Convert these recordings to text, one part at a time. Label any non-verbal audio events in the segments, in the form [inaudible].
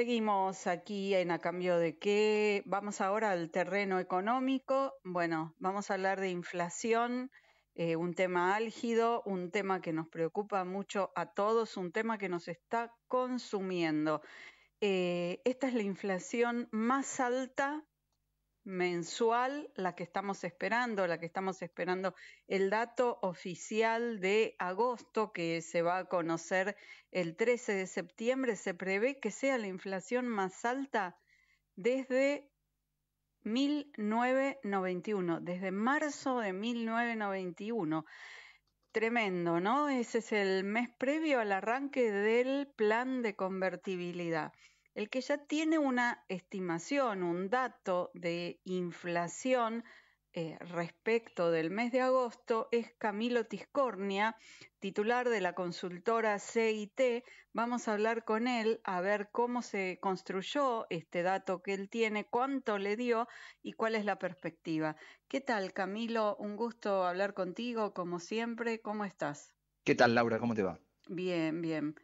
Seguimos aquí en A Cambio de qué. Vamos ahora al terreno económico. Bueno, vamos a hablar de inflación, eh, un tema álgido, un tema que nos preocupa mucho a todos, un tema que nos está consumiendo. Eh, esta es la inflación más alta mensual, la que estamos esperando, la que estamos esperando el dato oficial de agosto que se va a conocer el 13 de septiembre, se prevé que sea la inflación más alta desde 1991, desde marzo de 1991. Tremendo, ¿no? Ese es el mes previo al arranque del plan de convertibilidad el que ya tiene una estimación, un dato de inflación eh, respecto del mes de agosto es Camilo Tiscornia, titular de la consultora CIT. Vamos a hablar con él a ver cómo se construyó este dato que él tiene, cuánto le dio y cuál es la perspectiva. ¿Qué tal, Camilo? Un gusto hablar contigo, como siempre. ¿Cómo estás? ¿Qué tal, Laura? ¿Cómo te va? Bien, bien.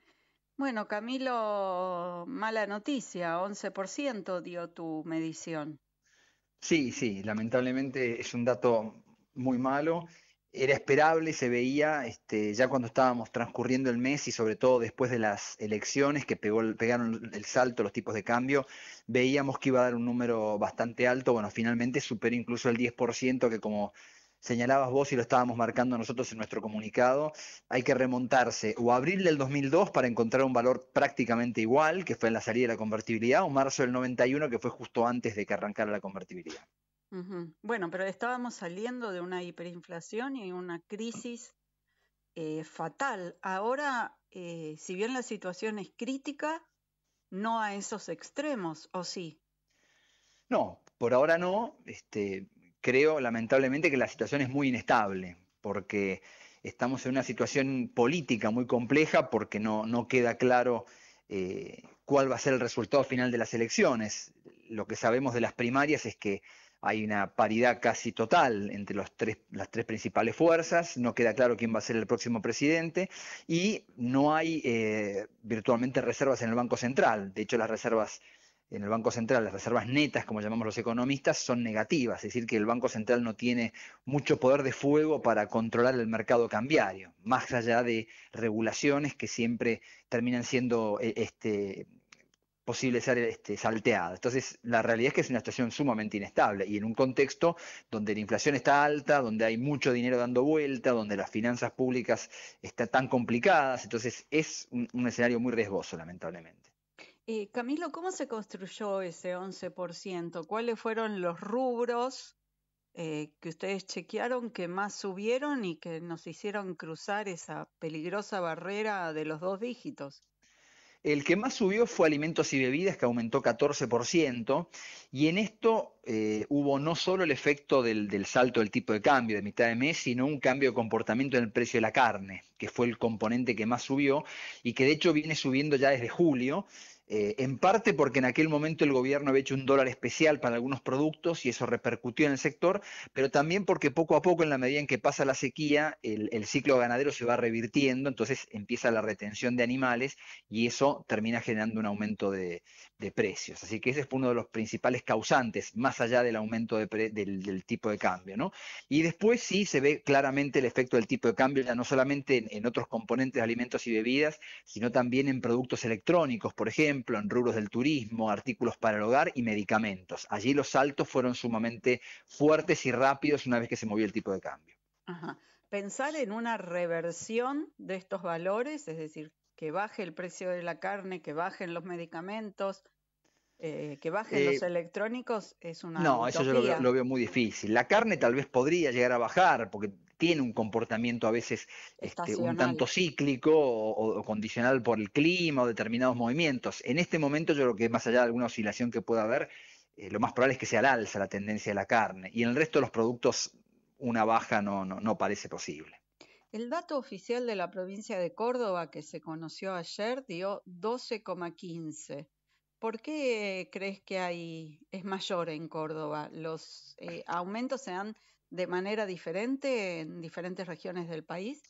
Bueno, Camilo, mala noticia, 11% dio tu medición. Sí, sí, lamentablemente es un dato muy malo. Era esperable, se veía este, ya cuando estábamos transcurriendo el mes y sobre todo después de las elecciones que pegó, pegaron el salto los tipos de cambio, veíamos que iba a dar un número bastante alto. Bueno, finalmente superó incluso el 10% que como señalabas vos y lo estábamos marcando nosotros en nuestro comunicado, hay que remontarse o abril del 2002 para encontrar un valor prácticamente igual, que fue en la salida de la convertibilidad, o marzo del 91, que fue justo antes de que arrancara la convertibilidad. Bueno, pero estábamos saliendo de una hiperinflación y una crisis eh, fatal. Ahora, eh, si bien la situación es crítica, no a esos extremos, ¿o sí? No, por ahora no. Este, creo lamentablemente que la situación es muy inestable, porque estamos en una situación política muy compleja, porque no, no queda claro eh, cuál va a ser el resultado final de las elecciones. Lo que sabemos de las primarias es que hay una paridad casi total entre los tres, las tres principales fuerzas, no queda claro quién va a ser el próximo presidente y no hay eh, virtualmente reservas en el Banco Central. De hecho, las reservas en el Banco Central las reservas netas, como llamamos los economistas, son negativas, es decir, que el Banco Central no tiene mucho poder de fuego para controlar el mercado cambiario, más allá de regulaciones que siempre terminan siendo eh, este, posible ser este, Entonces, la realidad es que es una situación sumamente inestable y en un contexto donde la inflación está alta, donde hay mucho dinero dando vuelta, donde las finanzas públicas están tan complicadas, entonces es un escenario muy riesgoso, lamentablemente. Eh, Camilo, ¿cómo se construyó ese 11%? ¿Cuáles fueron los rubros eh, que ustedes chequearon que más subieron y que nos hicieron cruzar esa peligrosa barrera de los dos dígitos? El que más subió fue alimentos y bebidas, que aumentó 14%, y en esto eh, hubo no solo el efecto del, del, salto del tipo de cambio de mitad de mes, sino un cambio de comportamiento en el precio de la carne, que fue el componente que más subió y que de hecho viene subiendo ya desde julio, eh, en parte porque en aquel momento el gobierno había hecho un dólar especial para algunos productos y eso repercutió en el sector, pero también porque poco a poco, en la medida en que pasa la sequía, el, ciclo ganadero se va revirtiendo, entonces empieza la retención de animales y eso termina generando un aumento de, precios. Así que ese es uno de los principales causantes, más allá del aumento del, tipo de cambio. ¿no? Y después sí se ve claramente el efecto del tipo de cambio, ya no solamente en otros componentes de alimentos y bebidas, sino también en productos electrónicos, por ejemplo en rubros del turismo, artículos para el hogar y medicamentos. Allí los saltos fueron sumamente fuertes y rápidos una vez que se movió el tipo de cambio. Pensar en una reversión de estos valores, es decir, que baje el precio de la carne, que bajen los medicamentos, eh, que bajen los eh, electrónicos es una. No, eso yo lo, veo muy difícil. La carne tal vez podría llegar a bajar, porque tiene un comportamiento a veces este, un tanto cíclico o, condicional por el clima o determinados movimientos. En este momento yo creo que más allá de alguna oscilación que pueda haber, eh, lo más probable es que sea al alza la tendencia de la carne y en el resto de los productos una baja no, no, parece posible. El dato oficial de la provincia de Córdoba que se conoció ayer dio 12,15. ¿Por qué crees que hay, es mayor en Córdoba? ¿Los eh, aumentos se dan de manera diferente en diferentes regiones del país?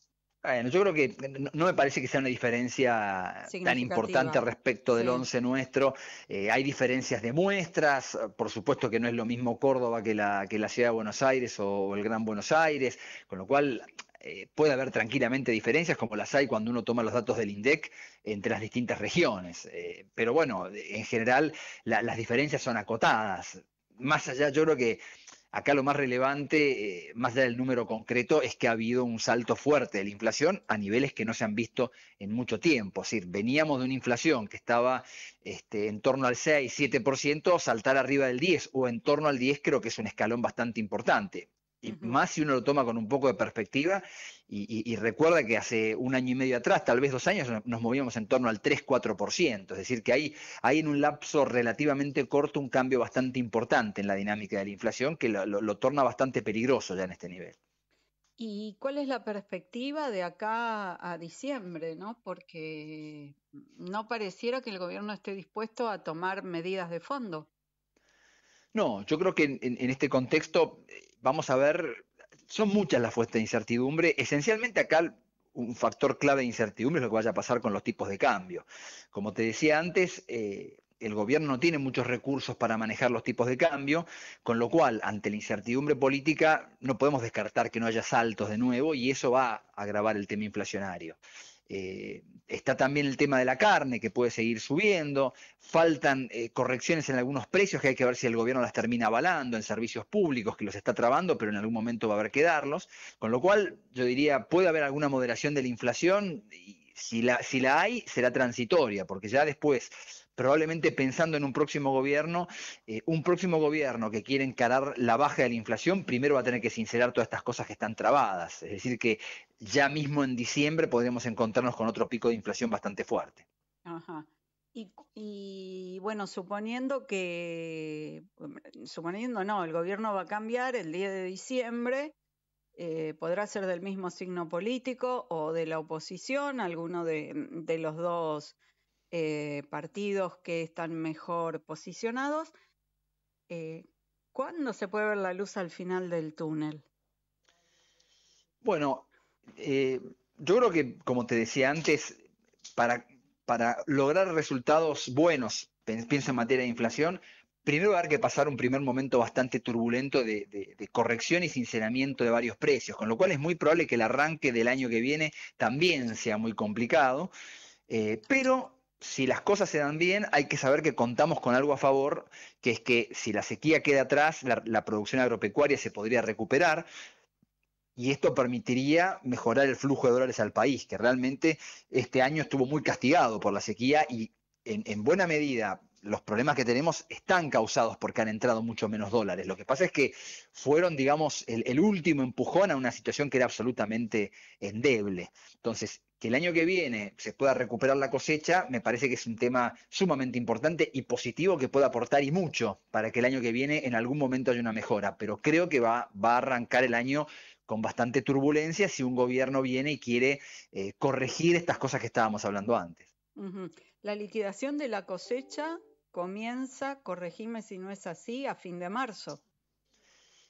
Bueno, yo creo que no me parece que sea una diferencia tan importante respecto del once nuestro. Eh, hay diferencias de muestras, por supuesto que no es lo mismo Córdoba que la, que la ciudad de Buenos Aires o el Gran Buenos Aires, con lo cual eh, puede haber tranquilamente diferencias, como las hay cuando uno toma los datos del INDEC entre las distintas regiones. Eh, pero bueno, en general las diferencias son acotadas. Más allá, yo creo que Acá lo más relevante, eh, más allá del número concreto, es que ha habido un salto fuerte de la inflación a niveles que no se han visto en mucho tiempo. Es decir, veníamos de una inflación que estaba este, en torno al 6, 7%, saltar arriba del 10 o en torno al 10 creo que es un escalón bastante importante. Y más si uno lo toma con un poco de perspectiva y, recuerda que hace un año y medio atrás, tal vez dos años, nos movíamos en torno al 3-4%. Es decir, que hay, en un lapso relativamente corto un cambio bastante importante en la dinámica de la inflación que lo, torna bastante peligroso ya en este nivel. ¿Y cuál es la perspectiva de acá a diciembre? ¿no? Porque no pareciera que el gobierno esté dispuesto a tomar medidas de fondo. No, yo creo que en este contexto vamos a ver, son muchas las fuentes de incertidumbre. Esencialmente acá un factor clave de incertidumbre es lo que vaya a pasar con los tipos de cambio. Como te decía antes, eh, el gobierno no tiene muchos recursos para manejar los tipos de cambio, con lo cual, ante la incertidumbre política, no podemos descartar que no haya saltos de nuevo y eso va a agravar el tema inflacionario. Eh, está también el tema de la carne que puede seguir subiendo, faltan eh, correcciones en algunos precios que hay que ver si el gobierno las termina avalando en servicios públicos que los está trabando, pero en algún momento va a haber que darlos, con lo cual yo diría puede haber alguna moderación de la inflación y si la, si la hay será transitoria, porque ya después probablemente pensando en un próximo gobierno, eh, un próximo gobierno que quiere encarar la baja de la inflación, primero va a tener que sincerar todas estas cosas que están trabadas. Es decir, que ya mismo en diciembre podríamos encontrarnos con otro pico de inflación bastante fuerte. Ajá. Y, bueno, suponiendo que, suponiendo no, el gobierno va a cambiar el día de diciembre, eh, podrá ser del mismo signo político o de la oposición, alguno de, los dos eh, partidos que están mejor posicionados. Eh, ¿Cuándo se puede ver la luz al final del túnel? Bueno, eh, yo creo que, como te decía antes, para, lograr resultados buenos, piensa en materia de inflación, primero va a haber que pasar un primer momento bastante turbulento de, corrección y sinceramiento de varios precios, con lo cual es muy probable que el arranque del año que viene también sea muy complicado, eh, pero si las cosas se dan bien, hay que saber que contamos con algo a favor, que es que si la sequía queda atrás, la producción agropecuaria se podría recuperar, y esto permitiría mejorar el flujo de dólares al país, que realmente este año estuvo muy castigado por la sequía y en, buena medida los problemas que tenemos están causados porque han entrado mucho menos dólares. Lo que pasa es que fueron, digamos, el, el último empujón a una situación que era absolutamente endeble. Entonces, que el año que viene se pueda recuperar la cosecha, me parece que es un tema sumamente importante y positivo que pueda aportar y mucho para que el año que viene en algún momento haya una mejora. Pero creo que va, a arrancar el año con bastante turbulencia si un gobierno viene y quiere eh, corregir estas cosas que estábamos hablando antes. La liquidación de la cosecha comienza, corregime si no es así, a fin de marzo.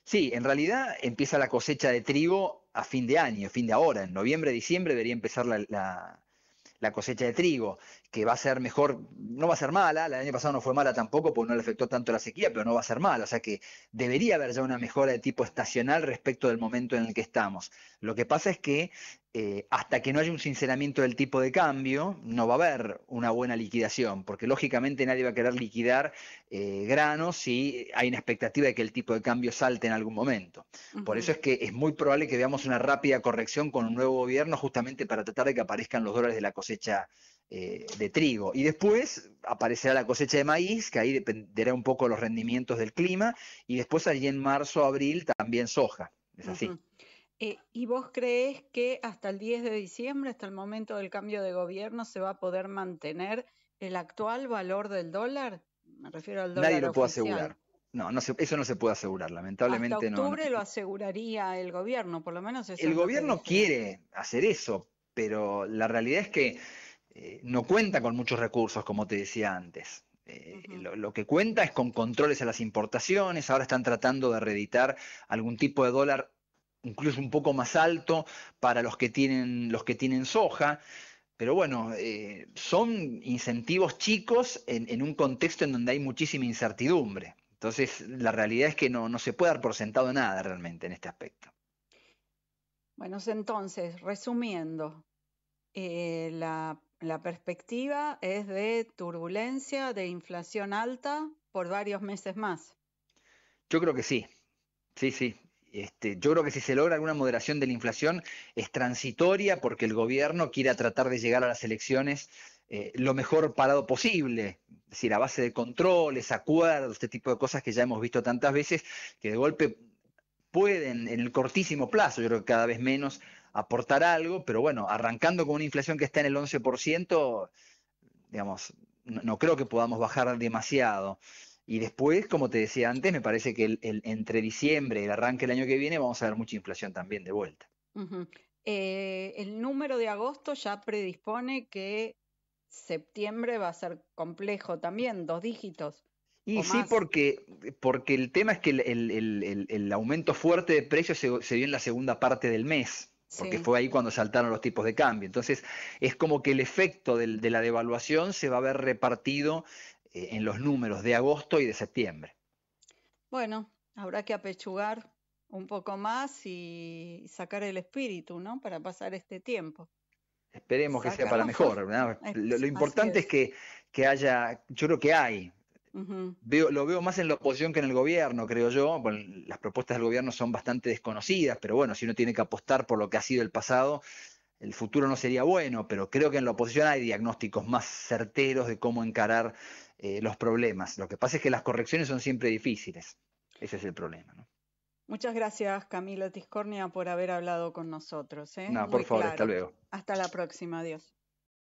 Sí, en realidad empieza la cosecha de trigo a fin de año, fin de ahora, en noviembre, diciembre debería empezar la, la cosecha de trigo que va a ser mejor, no va a ser mala, el año pasado no fue mala tampoco porque no le afectó tanto la sequía, pero no va a ser mala, o sea que debería haber ya una mejora de tipo estacional respecto del momento en el que estamos. Lo que pasa es que eh, hasta que no haya un sinceramiento del tipo de cambio, no va a haber una buena liquidación, porque lógicamente nadie va a querer liquidar eh, granos si hay una expectativa de que el tipo de cambio salte en algún momento. Por eso es que es muy probable que veamos una rápida corrección con un nuevo gobierno justamente para tratar de que aparezcan los dólares de la cosecha eh, de trigo. Y después aparecerá la cosecha de maíz, que ahí dependerá un poco los rendimientos del clima, y después allí en marzo, abril también soja. Es así. Eh, ¿Y vos crees que hasta el 10 de diciembre, hasta el momento del cambio de gobierno, se va a poder mantener el actual valor del dólar? Me refiero al dólar. Nadie lo puede asegurar. No, no se, eso no se puede asegurar, lamentablemente Hasta octubre lo aseguraría el gobierno, por lo menos. Eso el gobierno quiere hacer eso, pero la realidad es que eh, no cuenta con muchos recursos, como te decía antes. Eh, lo, que cuenta es con controles a las importaciones, ahora están tratando de reeditar algún tipo de dólar incluso un poco más alto para los que tienen, los que tienen soja. Pero bueno, eh, son incentivos chicos en, un contexto en donde hay muchísima incertidumbre. Entonces, la realidad es que no, se puede dar por sentado nada realmente en este aspecto. Bueno, entonces, resumiendo, la la perspectiva es de turbulencia, de inflación alta por varios meses más. Yo creo que sí, sí, sí. Este, yo creo que si se logra alguna moderación de la inflación es transitoria porque el gobierno quiere tratar de llegar a las elecciones eh, lo mejor parado posible, es decir, a base de controles, acuerdos, este tipo de cosas que ya hemos visto tantas veces, que de golpe pueden en el cortísimo plazo, yo creo que cada vez menos, aportar algo, pero bueno, arrancando con una inflación que está en el 11%, digamos, no, creo que podamos bajar demasiado. Y después, como te decía antes, me parece que entre diciembre y el arranque del año que viene vamos a ver mucha inflación también de vuelta. Eh, el número de agosto ya predispone que septiembre va a ser complejo también, dos dígitos. Y sí, porque, porque el tema es que el, aumento fuerte de precios se, se dio en la segunda parte del mes porque fue ahí cuando saltaron los tipos de cambio. Entonces, es como que el efecto de, la devaluación se va a ver repartido eh, en los números de agosto y de septiembre. Bueno, habrá que apechugar un poco más y sacar el espíritu, ¿no? Para pasar este tiempo. Esperemos que sea para mejor. [laughs] Lo, importante es. que, que haya, yo creo que hay lo veo más en la oposición que en el gobierno, creo yo. las propuestas del gobierno son bastante desconocidas, pero bueno, si uno tiene que apostar por lo que ha sido el pasado, el futuro no sería bueno, pero creo que en la oposición hay diagnósticos más certeros de cómo encarar eh, los problemas. Lo que pasa es que las correcciones son siempre difíciles. Ese es el problema. Muchas gracias, Camilo Tiscornia, por haber hablado con nosotros. ¿eh? No, por favor, hasta luego. Hasta la próxima, adiós.